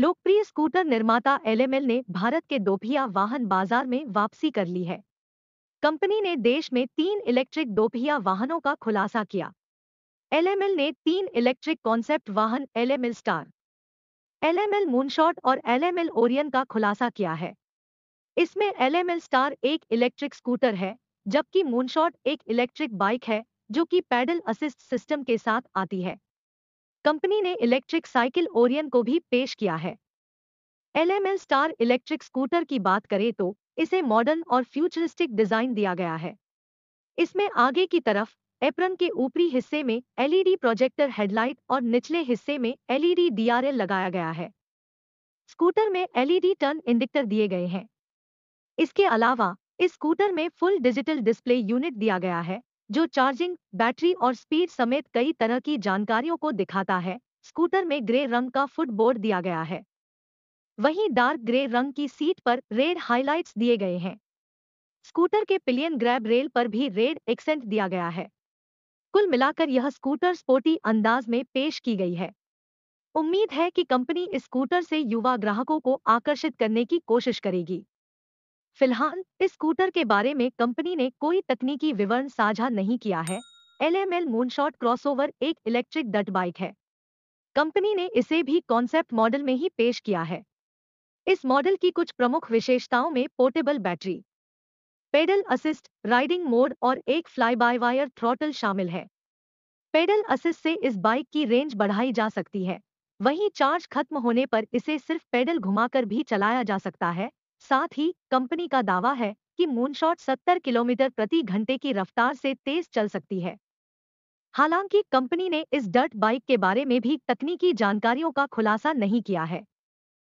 लोकप्रिय स्कूटर निर्माता एलएमएल ने भारत के दोपहिया वाहन बाजार में वापसी कर ली है कंपनी ने देश में तीन इलेक्ट्रिक दोपहिया वाहनों का खुलासा किया एलएमएल ने तीन इलेक्ट्रिक कॉन्सेप्ट वाहन एलएमएल स्टार एलएमएल मूनशॉट और एलएमएल ओरियन का खुलासा किया है इसमें एलएमएल स्टार एक इलेक्ट्रिक स्कूटर है जबकि मूनशॉट एक इलेक्ट्रिक बाइक है जो कि पैडल असिस्ट सिस्टम के साथ आती है कंपनी ने इलेक्ट्रिक साइकिल ओरियन को भी पेश किया है एलएमएल स्टार इलेक्ट्रिक स्कूटर की बात करें तो इसे मॉडर्न और फ्यूचरिस्टिक डिजाइन दिया गया है इसमें आगे की तरफ एप्रन के ऊपरी हिस्से में एलईडी प्रोजेक्टर हेडलाइट और निचले हिस्से में एलईडी डीआरएल लगाया गया है स्कूटर में एलईडी टर्न इंडिकेटर दिए गए हैं इसके अलावा इस स्कूटर में फुल डिजिटल डिस्प्ले यूनिट दिया गया है जो चार्जिंग बैटरी और स्पीड समेत कई तरह की जानकारियों को दिखाता है स्कूटर में ग्रे रंग का फुटबोर्ड दिया गया है वहीं डार्क ग्रे रंग की सीट पर रेड हाइलाइट्स दिए गए हैं स्कूटर के पिलियन ग्रैब रेल पर भी रेड एक्सेंट दिया गया है कुल मिलाकर यह स्कूटर स्पोर्टी अंदाज में पेश की गई है उम्मीद है कि कंपनी इस स्कूटर से युवा ग्राहकों को आकर्षित करने की कोशिश करेगी फिलहाल इस स्कूटर के बारे में कंपनी ने कोई तकनीकी विवरण साझा नहीं किया है L M L Moonshot crossover एक इलेक्ट्रिक डट बाइक है कंपनी ने इसे भी कॉन्सेप्ट मॉडल में ही पेश किया है इस मॉडल की कुछ प्रमुख विशेषताओं में portable battery pedal assist riding mode और एक फ्लाई बाय वायर थ्रॉटल शामिल है पेडल असिस्ट से इस बाइक की रेंज बढ़ाई जा सकती है वहीं चार्ज खत्म होने पर इसे सिर्फ पेडल घुमाकर भी चलाया जा सकता है साथ ही कंपनी का दावा है कि मूनशॉट 70 किलोमीटर प्रति घंटे की रफ्तार से तेज चल सकती है हालांकि कंपनी ने इस डर्ट बाइक के बारे में भी तकनीकी जानकारियों का खुलासा नहीं किया है